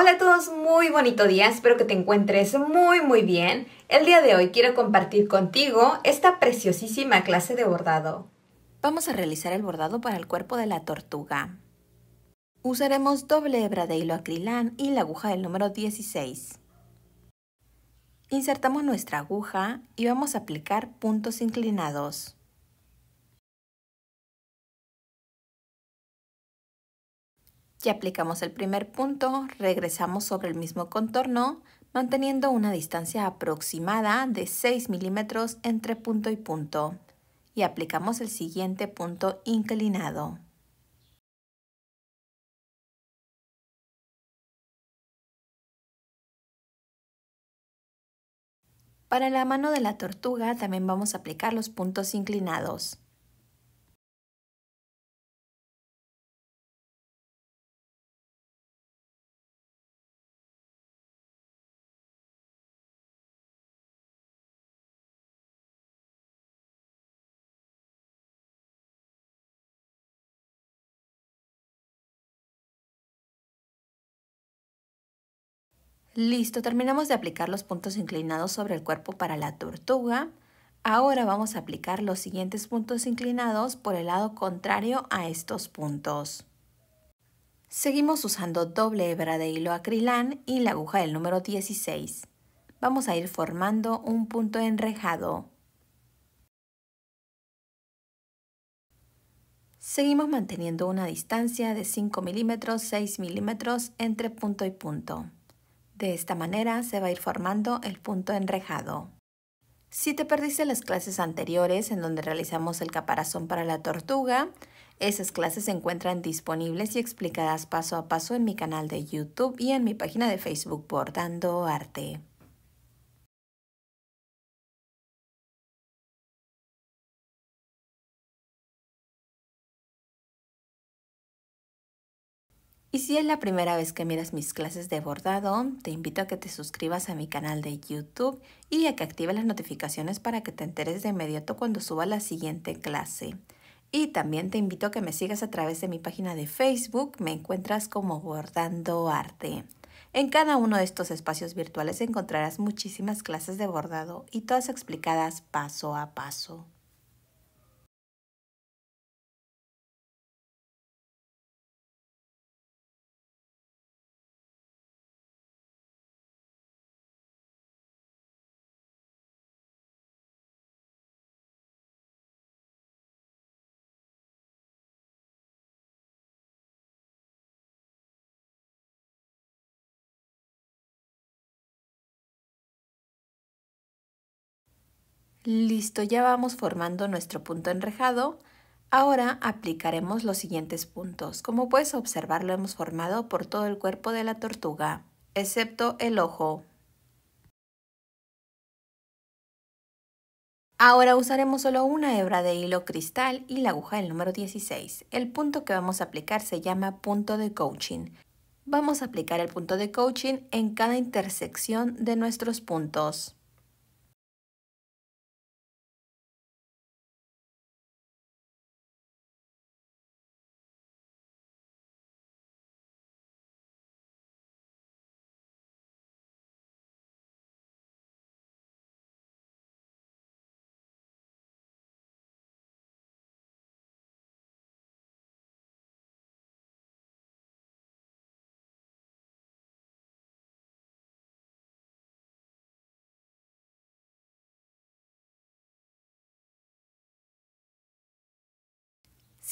Hola a todos, muy bonito día, espero que te encuentres muy muy bien. El día de hoy quiero compartir contigo esta preciosísima clase de bordado. Vamos a realizar el bordado para el cuerpo de la tortuga. Usaremos doble hebra de hilo acrilán y la aguja del número 16. Insertamos nuestra aguja y vamos a aplicar puntos inclinados. Ya aplicamos el primer punto, regresamos sobre el mismo contorno, manteniendo una distancia aproximada de 6 milímetros entre punto y punto. Y aplicamos el siguiente punto inclinado. Para la mano de la tortuga también vamos a aplicar los puntos inclinados. Listo, terminamos de aplicar los puntos inclinados sobre el cuerpo para la tortuga. Ahora vamos a aplicar los siguientes puntos inclinados por el lado contrario a estos puntos. Seguimos usando doble hebra de hilo acrilán y la aguja del número 16. Vamos a ir formando un punto enrejado. Seguimos manteniendo una distancia de 5 milímetros, 6 milímetros entre punto y punto. De esta manera se va a ir formando el punto enrejado. Si te perdiste las clases anteriores en donde realizamos el caparazón para la tortuga, esas clases se encuentran disponibles y explicadas paso a paso en mi canal de YouTube y en mi página de Facebook Bordando Arte. Y si es la primera vez que miras mis clases de bordado, te invito a que te suscribas a mi canal de YouTube y a que actives las notificaciones para que te enteres de inmediato cuando suba la siguiente clase. Y también te invito a que me sigas a través de mi página de Facebook, me encuentras como Bordando Arte. En cada uno de estos espacios virtuales encontrarás muchísimas clases de bordado y todas explicadas paso a paso. Listo, ya vamos formando nuestro punto enrejado. Ahora aplicaremos los siguientes puntos. Como puedes observar, lo hemos formado por todo el cuerpo de la tortuga, excepto el ojo. Ahora usaremos solo una hebra de hilo cristal y la aguja del número 16. El punto que vamos a aplicar se llama punto de coaching. Vamos a aplicar el punto de coaching en cada intersección de nuestros puntos.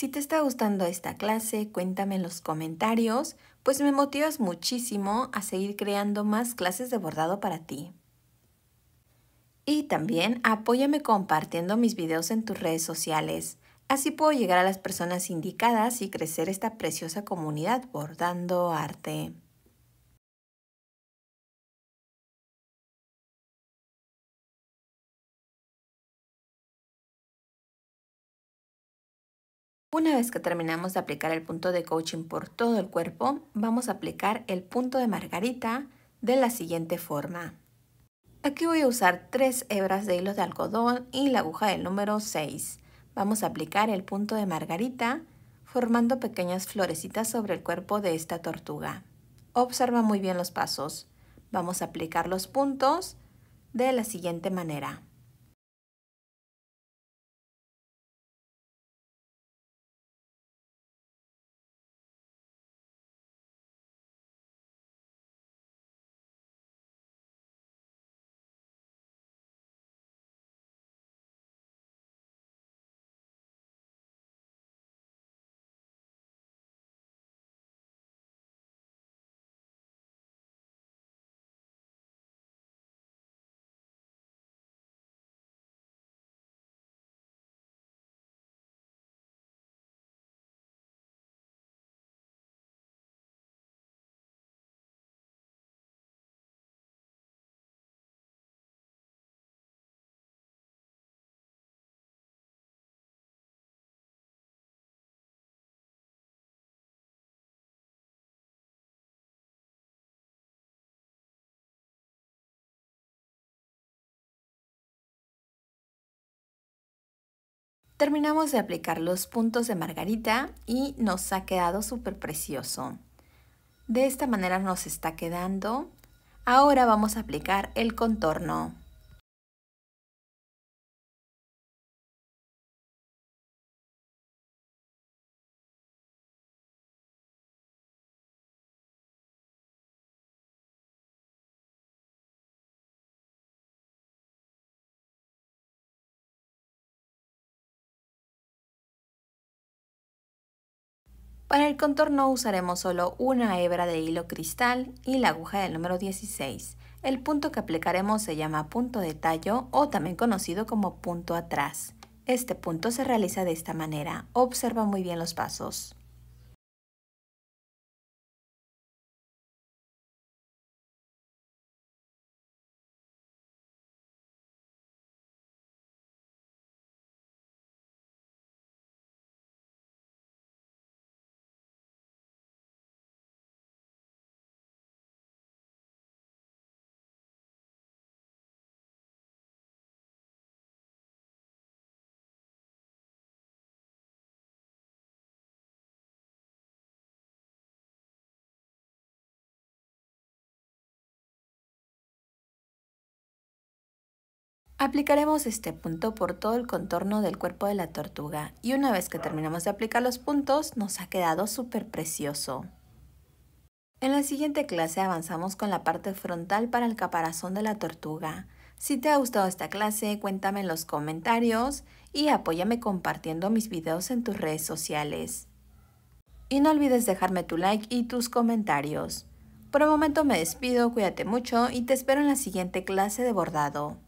Si te está gustando esta clase, cuéntame en los comentarios, pues me motivas muchísimo a seguir creando más clases de bordado para ti. Y también apóyame compartiendo mis videos en tus redes sociales. Así puedo llegar a las personas indicadas y crecer esta preciosa comunidad bordando arte. Una vez que terminamos de aplicar el punto de coaching por todo el cuerpo, vamos a aplicar el punto de margarita de la siguiente forma. Aquí voy a usar tres hebras de hilos de algodón y la aguja del número 6. Vamos a aplicar el punto de margarita formando pequeñas florecitas sobre el cuerpo de esta tortuga. Observa muy bien los pasos. Vamos a aplicar los puntos de la siguiente manera. Terminamos de aplicar los puntos de margarita y nos ha quedado súper precioso. De esta manera nos está quedando. Ahora vamos a aplicar el contorno. Para el contorno usaremos solo una hebra de hilo cristal y la aguja del número 16. El punto que aplicaremos se llama punto de tallo o también conocido como punto atrás. Este punto se realiza de esta manera. Observa muy bien los pasos. Aplicaremos este punto por todo el contorno del cuerpo de la tortuga y una vez que terminamos de aplicar los puntos nos ha quedado súper precioso. En la siguiente clase avanzamos con la parte frontal para el caparazón de la tortuga. Si te ha gustado esta clase cuéntame en los comentarios y apóyame compartiendo mis videos en tus redes sociales. Y no olvides dejarme tu like y tus comentarios. Por el momento me despido, cuídate mucho y te espero en la siguiente clase de bordado.